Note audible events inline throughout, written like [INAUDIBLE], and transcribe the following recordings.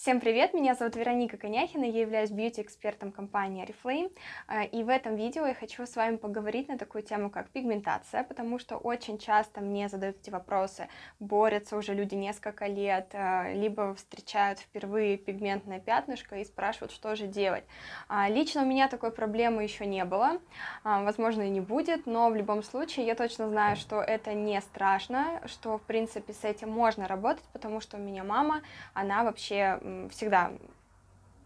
Всем привет, меня зовут Вероника Коняхина, я являюсь бьюти-экспертом компании Oriflame, э, и в этом видео я хочу с вами поговорить на такую тему, как пигментация, потому что очень часто мне задают эти вопросы, борются уже люди несколько лет, э, либо встречают впервые пигментное пятнышко и спрашивают, что же делать. А, лично у меня такой проблемы еще не было, а, возможно и не будет, но в любом случае я точно знаю, что это не страшно, что в принципе с этим можно работать, потому что у меня мама, она вообще всегда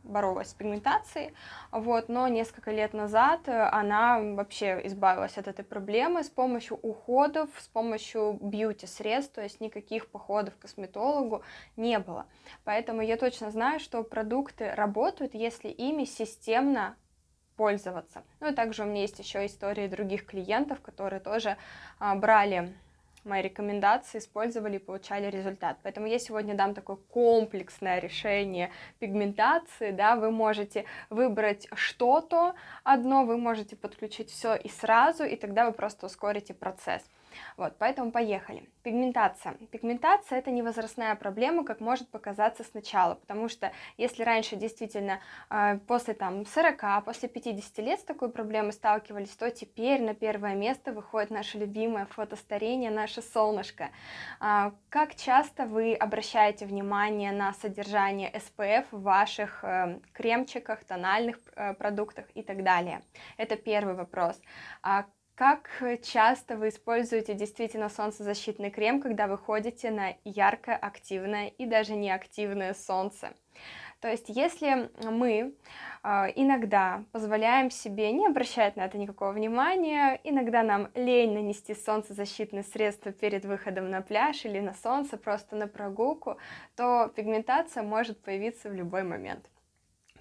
боролась с пигментацией, вот, но несколько лет назад э, она вообще избавилась от этой проблемы с помощью уходов, с помощью бьюти-средств, то есть никаких походов к косметологу не было. Поэтому я точно знаю, что продукты работают, если ими системно пользоваться. Ну и также у меня есть еще истории других клиентов, которые тоже а, брали мои рекомендации, использовали и получали результат. Поэтому я сегодня дам такое комплексное решение пигментации, да, вы можете выбрать что-то одно, вы можете подключить все и сразу, и тогда вы просто ускорите процесс. Вот, поэтому поехали. Пигментация. Пигментация – это не возрастная проблема, как может показаться сначала, потому что если раньше действительно а, после там, 40, после 50 лет с такой проблемой сталкивались, то теперь на первое место выходит наше любимое фотостарение, наше солнышко. А, как часто вы обращаете внимание на содержание SPF в ваших э, кремчиках, тональных э, продуктах и так далее? Это первый вопрос а как э, часто вы используете действительно солнцезащитный крем, когда вы ходите на яркое, активное и даже неактивное солнце? То есть, если мы э, иногда позволяем себе не обращать на это никакого внимания, иногда нам лень нанести солнцезащитное средство перед выходом на пляж или на солнце, просто на прогулку, то пигментация может появиться в любой момент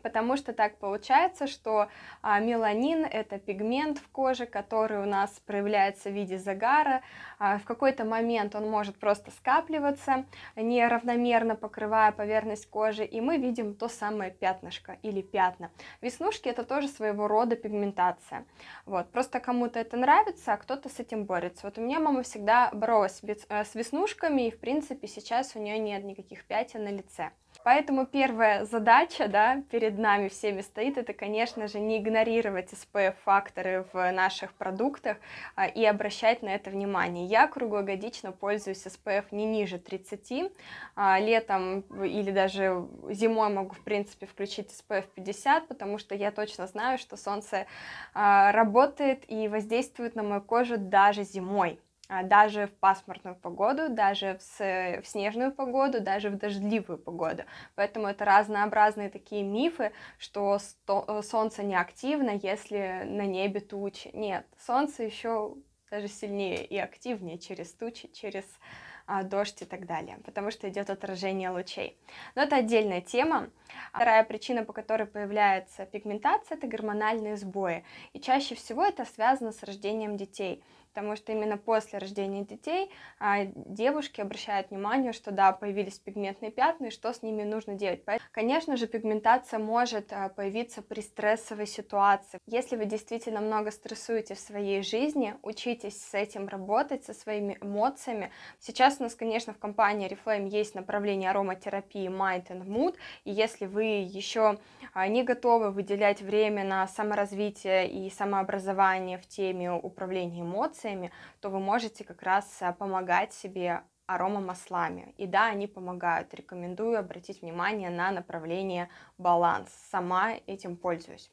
потому что так получается, что а, меланин – это пигмент в коже, который у нас проявляется в виде загара. А, в какой-то момент он может просто скапливаться, неравномерно покрывая поверхность кожи, и мы видим то самое пятнышко или пятна. Веснушки – это тоже своего рода пигментация. Вот. Просто кому-то это нравится, а кто-то с этим борется. Вот у меня мама всегда боролась с э, веснушками, и, в принципе, сейчас у нее нет никаких пятен на лице. Поэтому первая задача да, перед нами всеми стоит, это, конечно же, не игнорировать SPF-факторы в наших продуктах а, и обращать на это внимание. Я круглогодично пользуюсь SPF не ниже 30, а, летом или даже зимой могу, в принципе, включить SPF 50, потому что я точно знаю, что солнце а, работает и воздействует на мою кожу даже зимой. А, даже в пасмурную погоду, даже в, в снежную погоду, даже в дождливую погоду. Поэтому это разнообразные такие мифы, что сто, э, солнце не активно, если на небе тучи. Нет, солнце еще даже сильнее и активнее через тучи, через а, дождь и так далее, потому что идет отражение лучей. Но это отдельная тема. А вторая причина, по которой появляется пигментация, это гормональные сбои. И чаще всего это связано с рождением детей потому что именно после рождения детей а, девушки обращают внимание, что да, появились пигментные пятна, и что с ними нужно делать. Конечно же, пигментация может а, появиться при стрессовой ситуации. Если вы действительно много стрессуете в своей жизни, учитесь с этим работать, со своими эмоциями. Сейчас у нас, конечно, в компании Reflame есть направление ароматерапии Mind and Mood, и если вы еще а, не готовы выделять время на саморазвитие и самообразование в теме управления эмоциями, специями, то вы можете как раз э, помогать себе аромамаслами. И да, они помогают. Рекомендую обратить внимание на направление баланс. Сама этим пользуюсь.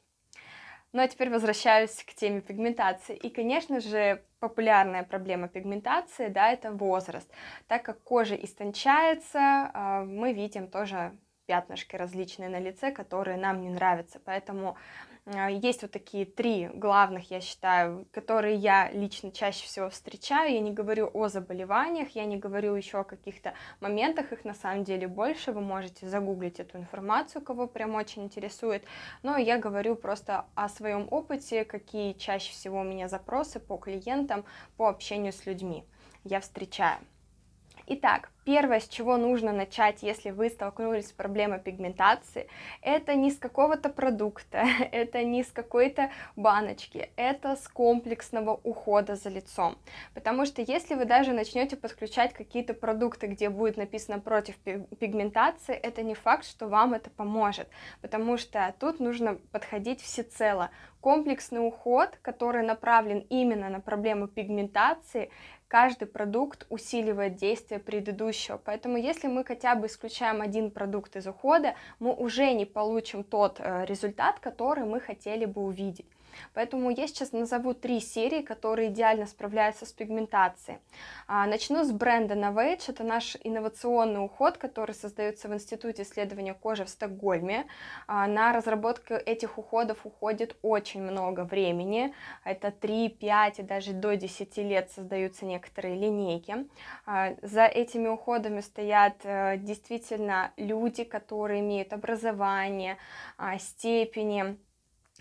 Ну а теперь возвращаюсь к теме пигментации. И, конечно же, популярная проблема пигментации, да, это возраст. Так как кожа истончается, э, мы видим тоже пятнышки различные на лице, которые нам не нравятся. Поэтому Э, есть вот такие три главных, я считаю, которые я лично чаще всего встречаю. Я не говорю о заболеваниях, я не говорю еще о каких-то моментах, их на самом деле больше, вы можете загуглить эту информацию, кого прям очень интересует. Но я говорю просто о своем опыте, какие чаще всего у меня запросы по клиентам, по общению с людьми я встречаю. Итак, первое, с чего нужно начать, если вы столкнулись с проблемой пигментации, это не с какого-то продукта, [LAUGHS] это не с какой-то баночки, это с комплексного ухода за лицом. Потому что если вы даже начнете подключать какие-то продукты, где будет написано против пигментации, это не факт, что вам это поможет, потому что тут нужно подходить всецело. Комплексный уход, который направлен именно на проблему пигментации, каждый продукт усиливает действие предыдущего. Поэтому если мы хотя бы исключаем один продукт из ухода, мы уже не получим тот э, результат, который мы хотели бы увидеть. Поэтому я сейчас назову три серии, которые идеально справляются с пигментацией. А, начну с бренда Novage. Это наш инновационный уход, который создается в Институте исследования кожи в Стокгольме. А, на разработку этих уходов уходит очень много времени. Это 3, 5 и даже до 10 лет создаются некоторые линейки. А, за этими уходами стоят э, действительно люди, которые имеют образование, степени,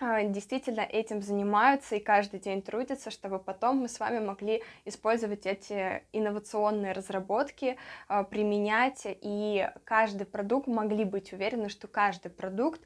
а, действительно этим занимаются и каждый день трудятся, чтобы потом мы с вами могли использовать эти инновационные разработки, а, применять, и каждый продукт, могли быть уверены, что каждый продукт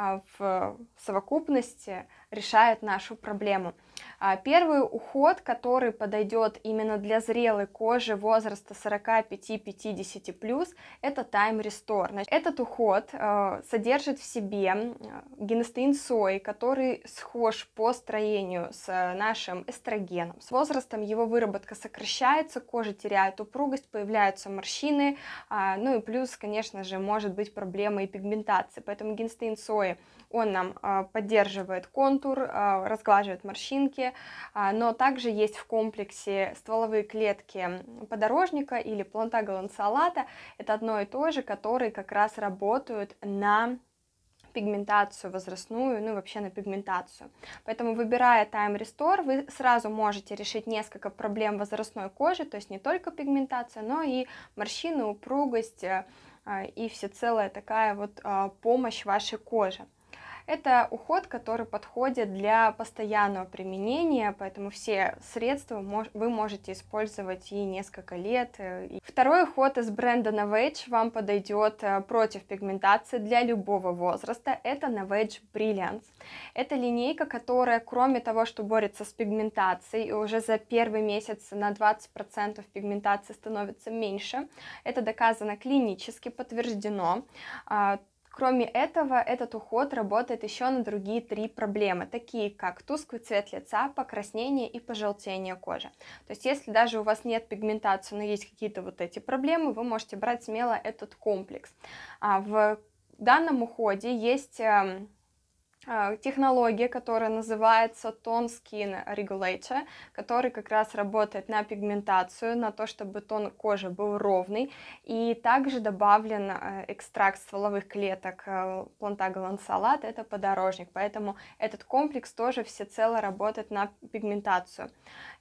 а, в э, совокупности решает нашу проблему. А, первый уход, который подойдет именно для зрелой кожи возраста 45-50+, это Time Restore. Значит, этот уход э, содержит в себе э, гиностеин сои, который схож по строению с э, нашим эстрогеном. С возрастом его выработка сокращается, кожа теряет упругость, появляются морщины, э, ну и плюс, конечно же, может быть проблема и пигментации. Поэтому гиностеин сои слой. Он нам а, поддерживает контур, а, разглаживает морщинки, а, но также есть в комплексе стволовые клетки подорожника или плантагалансалата. Это одно и то же, которые как раз работают на пигментацию возрастную, ну и вообще на пигментацию. Поэтому, выбирая Time Restore, вы сразу можете решить несколько проблем возрастной кожи, то есть не только пигментация, но и морщины, упругость, э, а, и всецелая такая вот а, помощь вашей коже. Это уход, который подходит для постоянного применения, поэтому все средства вы можете использовать и несколько лет. Э, второй уход из бренда Novage вам подойдет э, против пигментации для любого возраста. Это Novage Brilliance. Это линейка, которая кроме того, что борется с пигментацией, и уже за первый месяц на 20% пигментации становится меньше, это доказано клинически, подтверждено, а, Кроме этого, этот уход работает еще на другие три проблемы, такие как тусклый цвет лица, покраснение и пожелтение кожи. То есть, если даже у вас нет пигментации, но есть какие-то вот эти проблемы, вы можете брать смело этот комплекс. А в данном уходе есть эм, а, технология, которая называется Tone Skin Regulator, который как раз работает на пигментацию, на то, чтобы тон кожи был ровный. И также добавлен э, экстракт стволовых клеток э, плантагалансалат, это подорожник. Поэтому этот комплекс тоже всецело работает на пигментацию.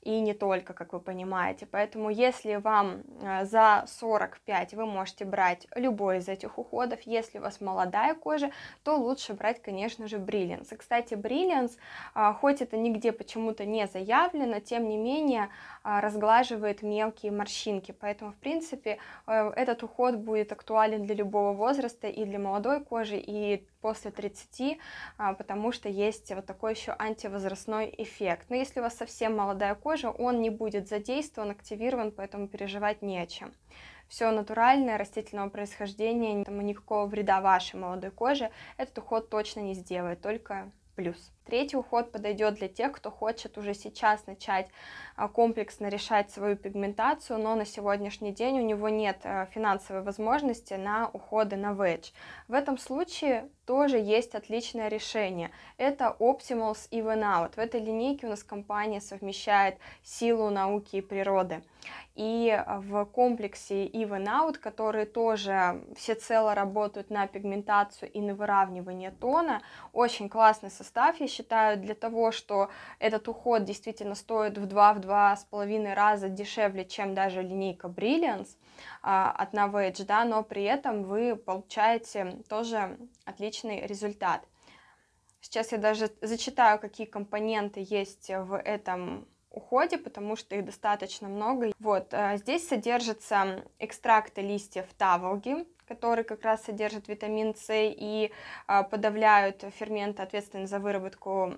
И не только, как вы понимаете. Поэтому если вам э, за 45 вы можете брать любой из этих уходов, если у вас молодая кожа, то лучше брать, конечно же, бриллиант Brilliance. кстати, Brilliance, а, хоть это нигде почему-то не заявлено, тем не менее а, разглаживает мелкие морщинки. Поэтому, в принципе, э, этот уход будет актуален для любого возраста и для молодой кожи, и после 30, а, потому что есть вот такой еще антивозрастной эффект. Но если у вас совсем молодая кожа, он не будет задействован, активирован, поэтому переживать не о чем все натуральное, растительного происхождения, никакого вреда вашей молодой коже этот уход точно не сделает, только плюс. Третий уход подойдет для тех, кто хочет уже сейчас начать а, комплексно решать свою пигментацию, но на сегодняшний день у него нет а, финансовой возможности на уходы на ведж. В этом случае тоже есть отличное решение. Это Optimals Even Out. В этой линейке у нас компания совмещает силу науки и природы. И а, в комплексе Even Out, которые тоже всецело работают на пигментацию и на выравнивание тона, очень классный состав, я считаю, для того, что этот уход действительно стоит в 2 половиной раза дешевле, чем даже линейка Brilliance а, от Novage, да, но при этом вы получаете тоже отличный результат. Сейчас я даже зачитаю, какие компоненты есть в этом уходе, потому что их достаточно много. Вот, а, здесь содержатся экстракты листьев таволги, которые как раз содержат витамин С и а, подавляют ферменты, ответственные за выработку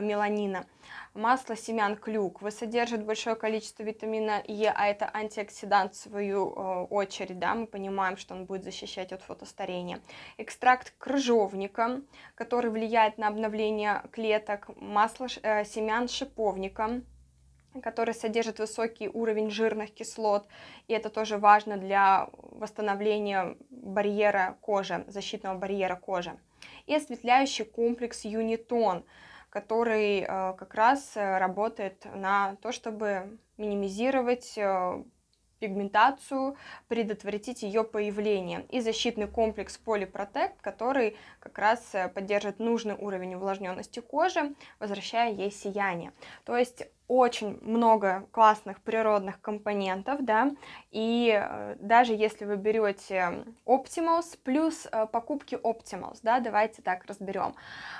меланина. Масло семян клюквы содержит большое количество витамина Е, а это антиоксидант в свою а, очередь, да, мы понимаем, что он будет защищать от фотостарения. Экстракт крыжовника, который влияет на обновление клеток, масло э, семян шиповника – который содержит высокий уровень жирных кислот, и это тоже важно для восстановления барьера кожи, защитного барьера кожи. И осветляющий комплекс Юнитон, который э, как раз э, работает на то, чтобы минимизировать э, пигментацию, предотвратить ее появление. И защитный комплекс ПолиПротект, который как раз поддержит нужный уровень увлажненности кожи, возвращая ей сияние. То есть очень много классных природных компонентов, да, и э, даже если вы берете Optimals плюс э, покупки Optimals, да, давайте так разберем.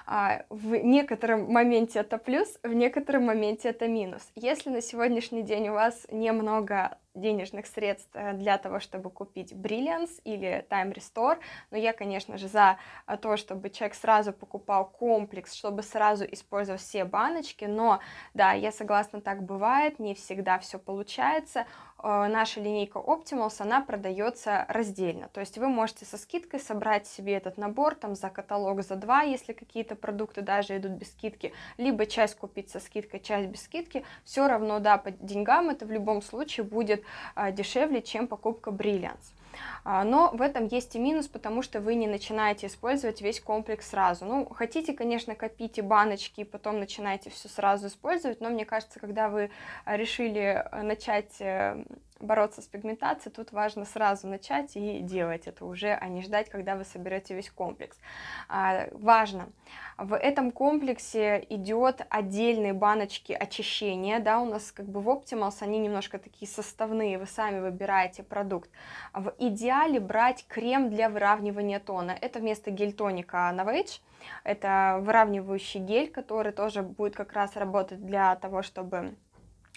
А, в некотором моменте это плюс, в некотором моменте это минус. Если на сегодняшний день у вас немного денежных средств э, для того, чтобы купить Brilliance или Time Restore. Но я, конечно же, за то, чтобы человек сразу покупал комплекс, чтобы сразу использовал все баночки. Но да, я согласна классно так бывает, не всегда все получается. Э, наша линейка Optimals, она продается раздельно, то есть вы можете со скидкой собрать себе этот набор там за каталог, за два, если какие-то продукты даже идут без скидки, либо часть купить со скидкой, часть без скидки, все равно, да, по деньгам это в любом случае будет э, дешевле, чем покупка Brilliance. А, но в этом есть и минус, потому что вы не начинаете использовать весь комплекс сразу. Ну, хотите, конечно, копите баночки и потом начинаете все сразу использовать, но мне кажется, когда вы а, решили э, начать э, бороться с пигментацией, тут важно сразу начать и делать это уже, а не ждать, когда вы соберете весь комплекс. А, важно, в этом комплексе идет отдельные баночки очищения, да, у нас как бы в Optimals они немножко такие составные, вы сами выбираете продукт. В идеале брать крем для выравнивания тона, это вместо гель-тоника Novage, это выравнивающий гель, который тоже будет как раз работать для того, чтобы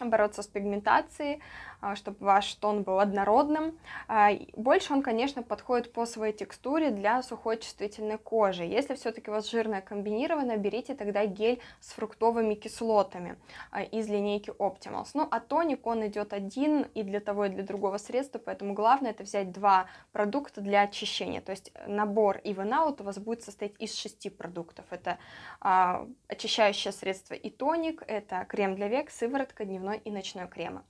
бороться с пигментацией, а, чтобы ваш тон был однородным. А, больше он, конечно, подходит по своей текстуре для сухой чувствительной кожи. Если все-таки у вас жирная комбинированная, берите тогда гель с фруктовыми кислотами а, из линейки Optimals. Ну, а тоник, он идет один и для того, и для другого средства, поэтому главное это взять два продукта для очищения. То есть э, набор Even Out у вас будет состоять из шести продуктов. Это очищающее средство и тоник, это крем для век, сыворотка, дневной основной и ночной крема.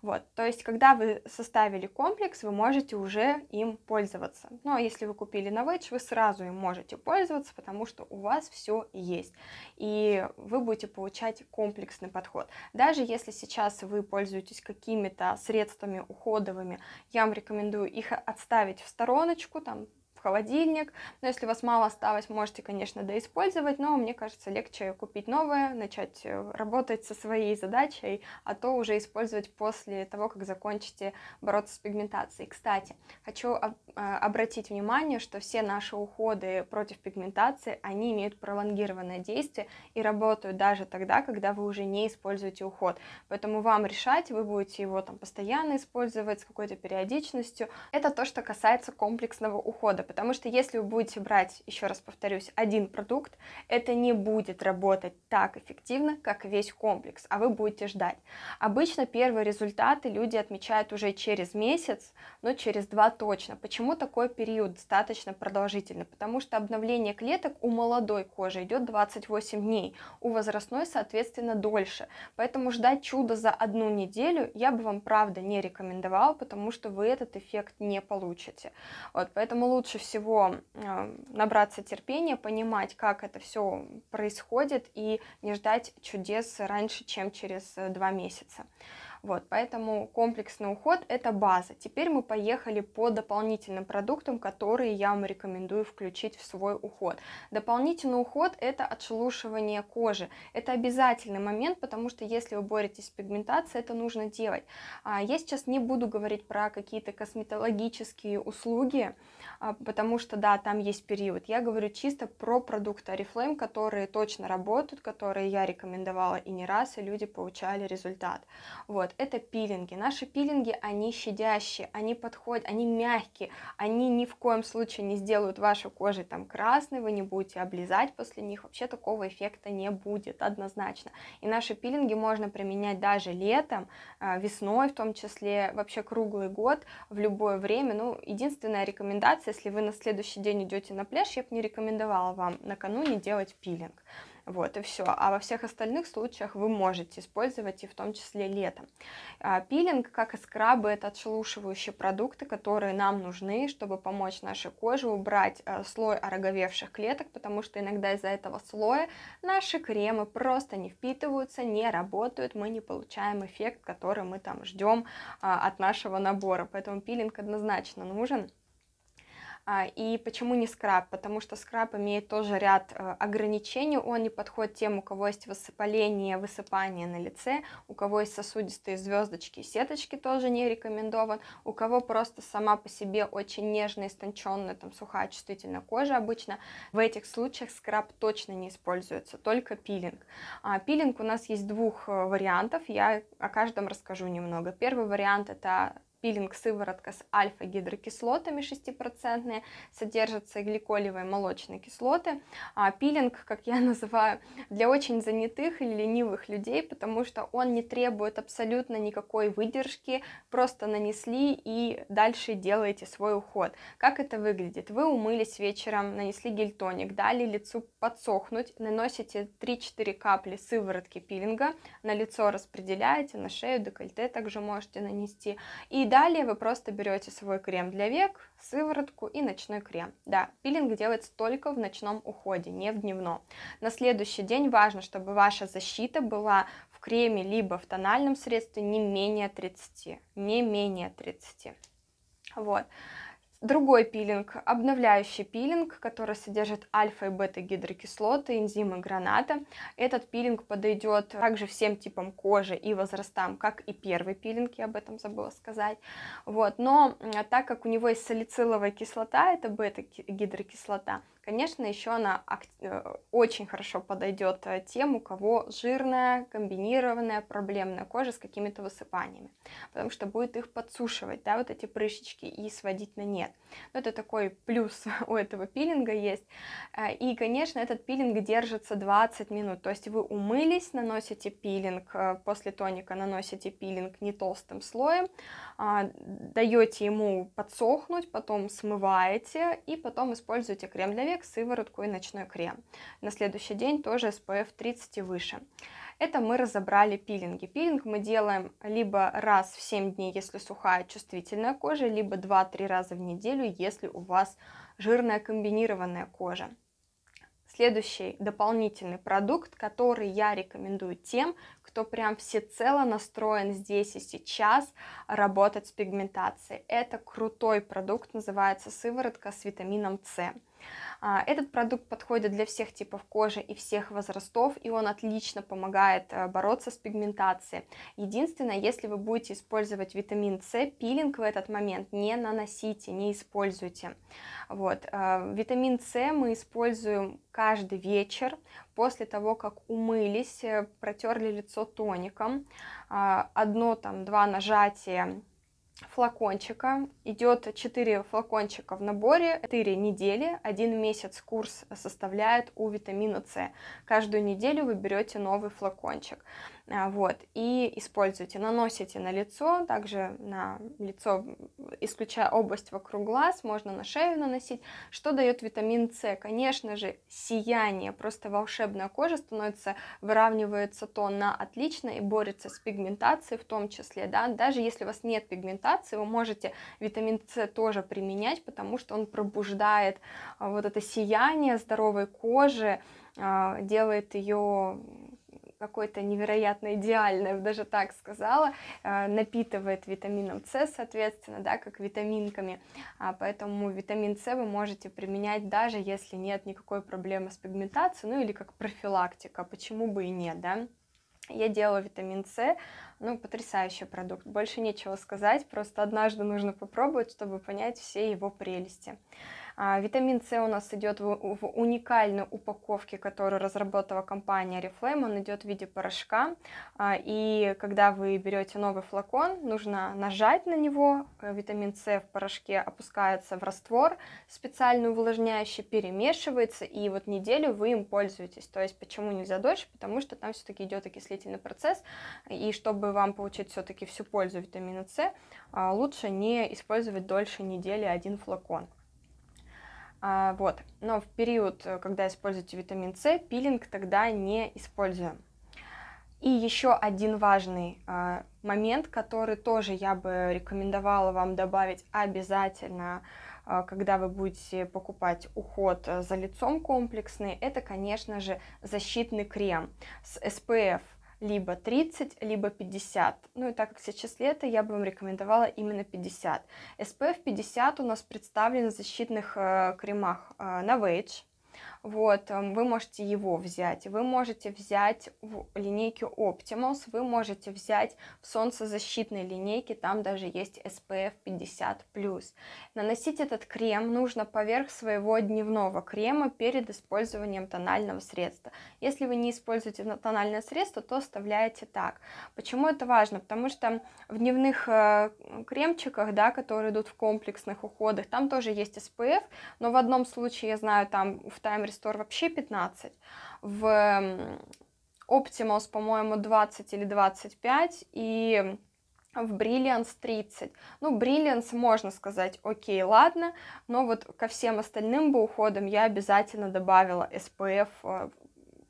Вот, то есть, когда вы составили комплекс, вы можете уже им пользоваться. Но если вы купили Novage, вы сразу им можете пользоваться, потому что у вас все есть. И вы будете получать комплексный подход. Даже если сейчас вы пользуетесь какими-то средствами уходовыми, я вам рекомендую их отставить в стороночку, там, холодильник. Но если у вас мало осталось, можете, конечно, доиспользовать, но мне кажется, легче купить новое, начать э, работать со своей задачей, а то уже использовать после того, как закончите бороться с пигментацией. Кстати, хочу э, обратить внимание, что все наши уходы против пигментации, они имеют пролонгированное действие и работают даже тогда, когда вы уже не используете уход. Поэтому вам решать, вы будете его там постоянно использовать с какой-то периодичностью. Это то, что касается комплексного ухода, Потому что если вы будете брать, еще раз повторюсь, один продукт, это не будет работать так эффективно, как весь комплекс, а вы будете ждать. Обычно первые результаты люди отмечают уже через месяц, но через два точно. Почему такой период достаточно продолжительный? Потому что обновление клеток у молодой кожи идет 28 дней, у возрастной, соответственно, дольше. Поэтому ждать чудо за одну неделю я бы вам, правда, не рекомендовала, потому что вы этот эффект не получите. Вот, поэтому лучше лучше всего э, набраться терпения, понимать, как это все происходит и не ждать чудес раньше, чем через э, два месяца. Вот, поэтому комплексный уход – это база. Теперь мы поехали по дополнительным продуктам, которые я вам рекомендую включить в свой уход. Дополнительный уход – это отшелушивание кожи. Это обязательный момент, потому что если вы боретесь с пигментацией, это нужно делать. А, я сейчас не буду говорить про какие-то косметологические услуги, а, потому что, да, там есть период. Я говорю чисто про продукты Oriflame, которые точно работают, которые я рекомендовала и не раз, и люди получали результат. Вот это пилинги. Наши пилинги, они щадящие, они подходят, они мягкие, они ни в коем случае не сделают вашу кожу там красной, вы не будете облизать после них, вообще такого эффекта не будет однозначно. И наши пилинги можно применять даже летом, а, весной в том числе, вообще круглый год, в любое время. Ну, единственная рекомендация, если вы на следующий день идете на пляж, я бы не рекомендовала вам накануне делать пилинг. Вот и все. А во всех остальных случаях вы можете использовать и в том числе летом. А, пилинг, как и скрабы, это отшелушивающие продукты, которые нам нужны, чтобы помочь нашей коже убрать э, слой ороговевших клеток, потому что иногда из-за этого слоя наши кремы просто не впитываются, не работают, мы не получаем эффект, который мы там ждем а, от нашего набора. Поэтому пилинг однозначно нужен. А, и почему не скраб? Потому что скраб имеет тоже ряд э, ограничений. Он не подходит тем, у кого есть высыпаление, высыпание на лице, у кого есть сосудистые звездочки и сеточки тоже не рекомендован, у кого просто сама по себе очень нежная, истонченная, там, сухая, чувствительная кожа обычно. В этих случаях скраб точно не используется, только пилинг. А пилинг у нас есть двух э, вариантов, я о каждом расскажу немного. Первый вариант это пилинг сыворотка с альфа-гидрокислотами 6%, содержатся гликолевые молочные кислоты. А пилинг, как я [LAUGHS] называю, для очень занятых или ленивых людей, потому что он не требует абсолютно никакой выдержки, просто нанесли и дальше делаете свой уход. Как это выглядит? Вы умылись вечером, нанесли гель-тоник, дали лицу подсохнуть, наносите 3-4 капли сыворотки пилинга, на лицо распределяете, на шею, декольте также можете нанести, и Далее вы просто берете свой крем для век, сыворотку и ночной крем. Да, пилинг делается только в ночном уходе, не в дневном. На следующий день важно, чтобы ваша защита была в креме либо в тональном средстве не менее 30. Не менее 30. Вот. Другой пилинг – обновляющий пилинг, который содержит альфа и бета гидрокислоты, энзимы граната. Этот пилинг подойдет также всем типам кожи и возрастам, как и первый пилинг, я об этом забыла сказать. Вот. Но так как у него есть салициловая кислота, это бета-гидрокислота, Конечно, еще она э, очень хорошо подойдет э, тем, у кого жирная, комбинированная, проблемная кожа с какими-то высыпаниями, потому что будет их подсушивать, да, вот эти прыщички и сводить на нет. Но ну, это такой плюс [LAUGHS] у этого пилинга есть. Э, и, конечно, этот пилинг держится 20 минут, то есть вы умылись, наносите пилинг, после тоника наносите пилинг не толстым слоем, а, даете ему подсохнуть, потом смываете и потом используете крем для века комплект, сыворотку и ночной крем. На следующий день тоже SPF 30 и выше. Это мы разобрали пилинги. Пилинг мы делаем либо раз в 7 дней, если сухая чувствительная кожа, либо 2-3 раза в неделю, если у вас жирная комбинированная кожа. Следующий дополнительный продукт, который я рекомендую тем, кто прям всецело настроен здесь и сейчас работать с пигментацией. Это крутой продукт, называется сыворотка с витамином С. А, этот продукт подходит для всех типов кожи и всех возрастов, и он отлично помогает э, бороться с пигментацией. Единственное, если вы будете использовать витамин С, пилинг в этот момент не наносите, не используйте. Вот. Э, витамин С мы используем каждый вечер после того, как умылись, э, протерли лицо тоником. А, одно, там, два нажатия флакончика. Идет 4 флакончика в наборе, 4 недели, 1 месяц курс составляет у витамина С. Каждую неделю вы берете новый флакончик. А, вот, и используйте, наносите на лицо, также на лицо, исключая область вокруг глаз, можно на шею наносить. Что дает витамин С? Конечно же, сияние, просто волшебная кожа становится, выравнивается тон на отлично и борется с пигментацией в том числе, да, даже если у вас нет пигментации, вы можете витамин С тоже применять, потому что он пробуждает а, вот это сияние здоровой кожи, а, делает ее какое-то невероятно идеальное, даже так сказала, э, напитывает витамином С, соответственно, да, как витаминками. А, поэтому витамин С вы можете применять даже если нет никакой проблемы с пигментацией, ну или как профилактика, почему бы и нет, да. Я делала витамин С, ну, потрясающий продукт, больше нечего сказать, просто однажды нужно попробовать, чтобы понять все его прелести. А, витамин С у нас идет в, в уникальной упаковке, которую разработала компания Reflame. Он идет в виде порошка. А, и когда вы берете новый флакон, нужно нажать на него. Э, витамин С в порошке опускается в раствор специально увлажняющий, перемешивается. И вот неделю вы им пользуетесь. То есть почему нельзя дольше? Потому что там все-таки идет окислительный процесс. И чтобы вам получить все-таки всю пользу витамина С, а, лучше не использовать дольше недели один флакон. А, вот. Но в период, э, когда используете витамин С, пилинг тогда не используем. И еще один важный э, момент, который тоже я бы рекомендовала вам добавить обязательно, э, когда вы будете покупать уход за лицом комплексный, это, конечно же, защитный крем с SPF либо 30, либо 50. Ну и так как сейчас лето, я бы вам рекомендовала именно 50. SPF 50 у нас представлен в защитных э, кремах э, Novage, вот, эм, вы можете его взять, вы можете взять в линейке Optimals, вы можете взять в солнцезащитной линейке, там даже есть SPF 50+. Наносить этот крем нужно поверх своего дневного крема перед использованием тонального средства. Если вы не используете тональное средство, то оставляете так. Почему это важно? Потому что в дневных э, кремчиках, да, которые идут в комплексных уходах, там тоже есть SPF, но в одном случае, я знаю, там в таймере Store вообще 15, в Optimus, по-моему, 20 или 25, и в Brilliance 30. Ну, Brilliance можно сказать, окей, ладно, но вот ко всем остальным бы уходам я обязательно добавила SPF э,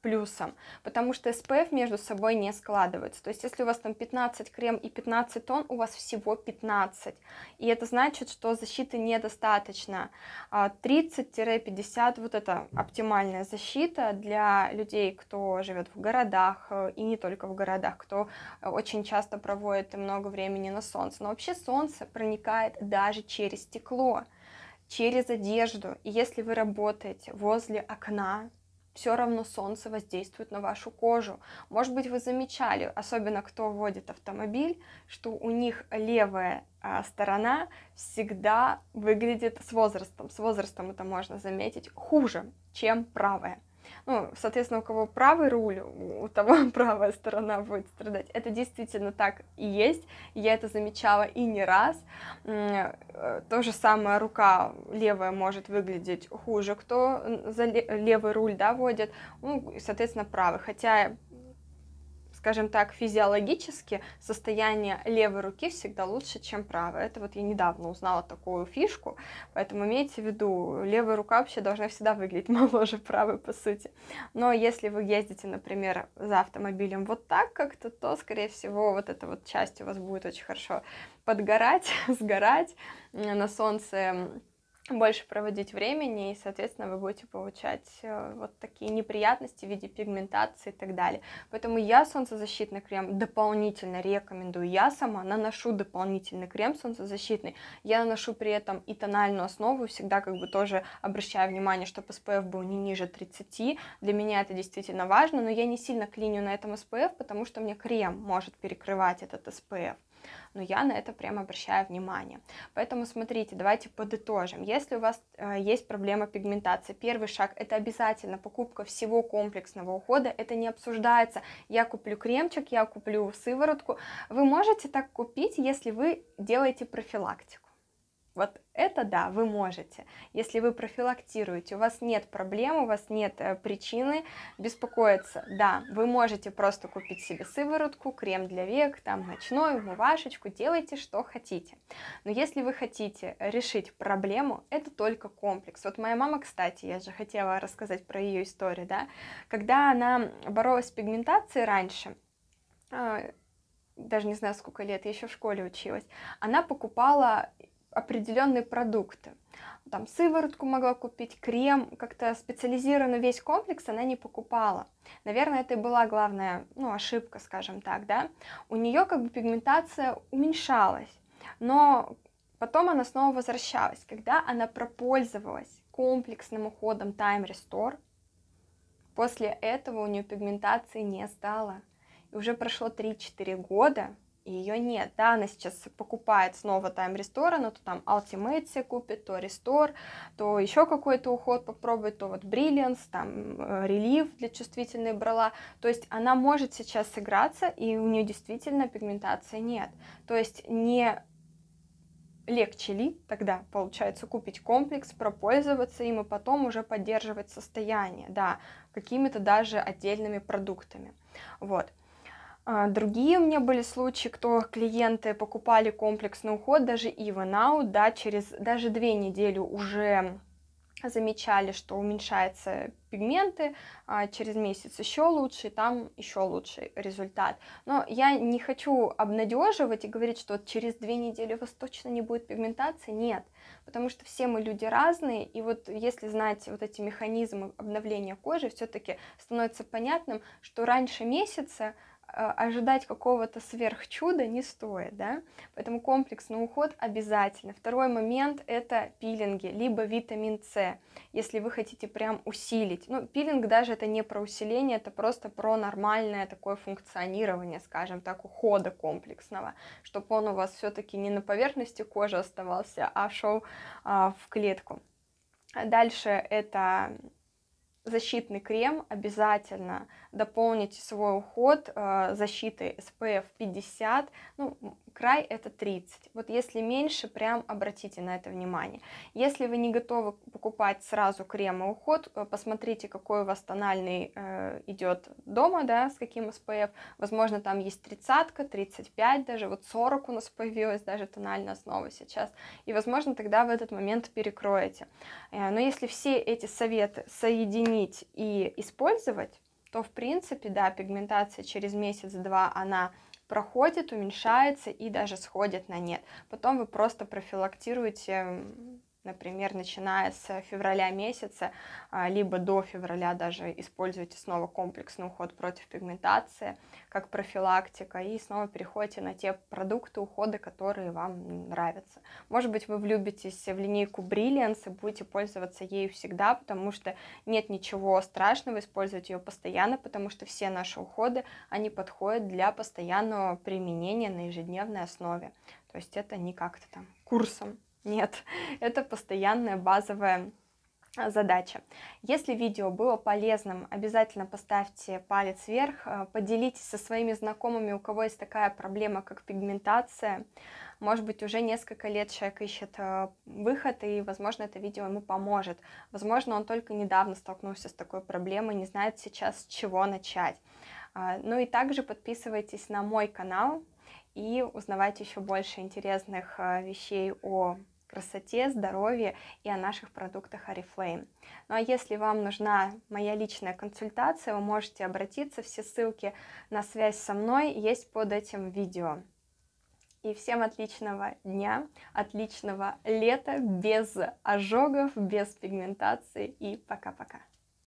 плюсом, потому что SPF между собой не складывается. То есть если у вас там 15 крем и 15 тон, у вас всего 15. И это значит, что защиты недостаточно. 30-50 а вот это оптимальная защита для людей, кто живет в городах э, и не только в городах, кто э, очень часто проводит много времени на солнце. Но вообще солнце проникает даже через стекло через одежду. И если вы работаете возле окна, все равно солнце воздействует на вашу кожу. Может быть, вы замечали, особенно кто водит автомобиль, что у них левая а, сторона всегда выглядит с возрастом. С возрастом это можно заметить хуже, чем правая. Ну, соответственно, у кого правый руль, у того [LAUGHS] правая сторона будет страдать. Это действительно так и есть. Я это замечала и не раз. Э, то же самое рука левая может выглядеть хуже, кто за левый руль да, водит, ну, соответственно, правый. Хотя скажем так, физиологически состояние левой руки всегда лучше, чем правая. Это вот я недавно узнала такую фишку, поэтому имейте в виду, левая рука вообще должна всегда выглядеть [LAUGHS] моложе правой, по сути. Но если вы ездите, например, за автомобилем вот так как-то, то, скорее всего, вот эта вот часть у вас будет очень хорошо подгорать, [LAUGHS] сгорать на солнце, больше проводить времени, и, соответственно, вы будете получать э, вот такие неприятности в виде пигментации и так далее. Поэтому я солнцезащитный крем дополнительно рекомендую. Я сама наношу дополнительный крем солнцезащитный. Я наношу при этом и тональную основу, всегда как бы тоже обращаю внимание, чтобы SPF был не ниже 30. Для меня это действительно важно, но я не сильно клиню на этом SPF, потому что мне крем может перекрывать этот SPF но я на это прям обращаю внимание. Поэтому смотрите, давайте подытожим. Если у вас э, есть проблема пигментации, первый шаг это обязательно покупка всего комплексного ухода, это не обсуждается. Я куплю кремчик, я куплю сыворотку. Вы можете так купить, если вы делаете профилактику. Вот это да, вы можете. Если вы профилактируете, у вас нет проблем, у вас нет э, причины беспокоиться, да, вы можете просто купить себе сыворотку, крем для век, там ночной, умывашечку, делайте что хотите. Но если вы хотите решить проблему, это только комплекс. Вот моя мама, кстати, я же хотела рассказать про ее историю, да, когда она боролась с пигментацией раньше, а, даже не знаю, сколько лет, я еще в школе училась, она покупала определенные продукты. Там сыворотку могла купить, крем, как-то специализированно весь комплекс она не покупала. Наверное, это и была главная ну, ошибка, скажем так, да. У нее как бы пигментация уменьшалась, но потом она снова возвращалась, когда она пропользовалась комплексным уходом Time Restore. После этого у нее пигментации не стало. И уже прошло 3-4 года, и ее нет, да, она сейчас покупает снова Time рестора, но то там Ultimate купит, то Restore, то еще какой-то уход попробует, то вот Brilliance, там э, Relief для чувствительной брала, то есть она может сейчас сыграться, и у нее действительно пигментации нет, то есть не легче ли тогда получается купить комплекс, пропользоваться им и потом уже поддерживать состояние, да, какими-то даже отдельными продуктами, вот. А, другие у меня были случаи, кто клиенты покупали комплексный уход, даже Even Out, да, через даже две недели уже замечали, что уменьшаются пигменты, а через месяц еще лучше, и там еще лучший результат. Но я не хочу обнадеживать и говорить, что вот через две недели у вас точно не будет пигментации, нет, потому что все мы люди разные, и вот если знать вот эти механизмы обновления кожи, все-таки становится понятным, что раньше месяца а, ожидать какого-то сверхчуда не стоит, да, поэтому комплексный уход обязательно. Второй момент – это пилинги, либо витамин С, если вы хотите прям усилить. Ну, пилинг даже это не про усиление, это просто про нормальное такое функционирование, скажем так, ухода комплексного, чтобы он у вас все-таки не на поверхности кожи оставался, а шел а, в клетку. Дальше это защитный крем обязательно дополните свой уход э, защитой SPF 50, ну, край это 30. Вот если меньше, прям обратите на это внимание. Если вы не готовы покупать сразу крем и уход, э, посмотрите, какой у вас тональный э, идет дома, да, с каким SPF. Возможно, там есть 30, 35 даже, вот 40 у нас [LAUGHS] появилась даже тональная основа сейчас. И, возможно, тогда в этот момент перекроете. Э, но если все эти советы соединить и использовать, то, в принципе, да, пигментация через месяц-два, она проходит, уменьшается и даже сходит на нет. Потом вы просто профилактируете например, начиная с февраля месяца, а, либо до февраля даже используйте снова комплексный уход против пигментации, как профилактика, и снова переходите на те продукты ухода, которые вам нравятся. Может быть, вы влюбитесь в линейку Brilliance и будете пользоваться ею всегда, потому что нет ничего страшного использовать ее постоянно, потому что все наши уходы, они подходят для постоянного применения на ежедневной основе. То есть это не как-то там курсом. Нет, [LAUGHS] это постоянная базовая а, задача. Если видео было полезным, обязательно поставьте палец вверх, а, поделитесь со своими знакомыми, у кого есть такая проблема, как пигментация. Может быть, уже несколько лет человек ищет а, выход, и, возможно, это видео ему поможет. Возможно, он только недавно столкнулся с такой проблемой, не знает сейчас, с чего начать. Ну и также подписывайтесь на мой канал и узнавайте еще больше интересных вещей о красоте, здоровье и о наших продуктах Oriflame. Ну а если вам нужна моя личная консультация, вы можете обратиться, все ссылки на связь со мной есть под этим видео. И всем отличного дня, отличного лета, без ожогов, без пигментации и пока-пока.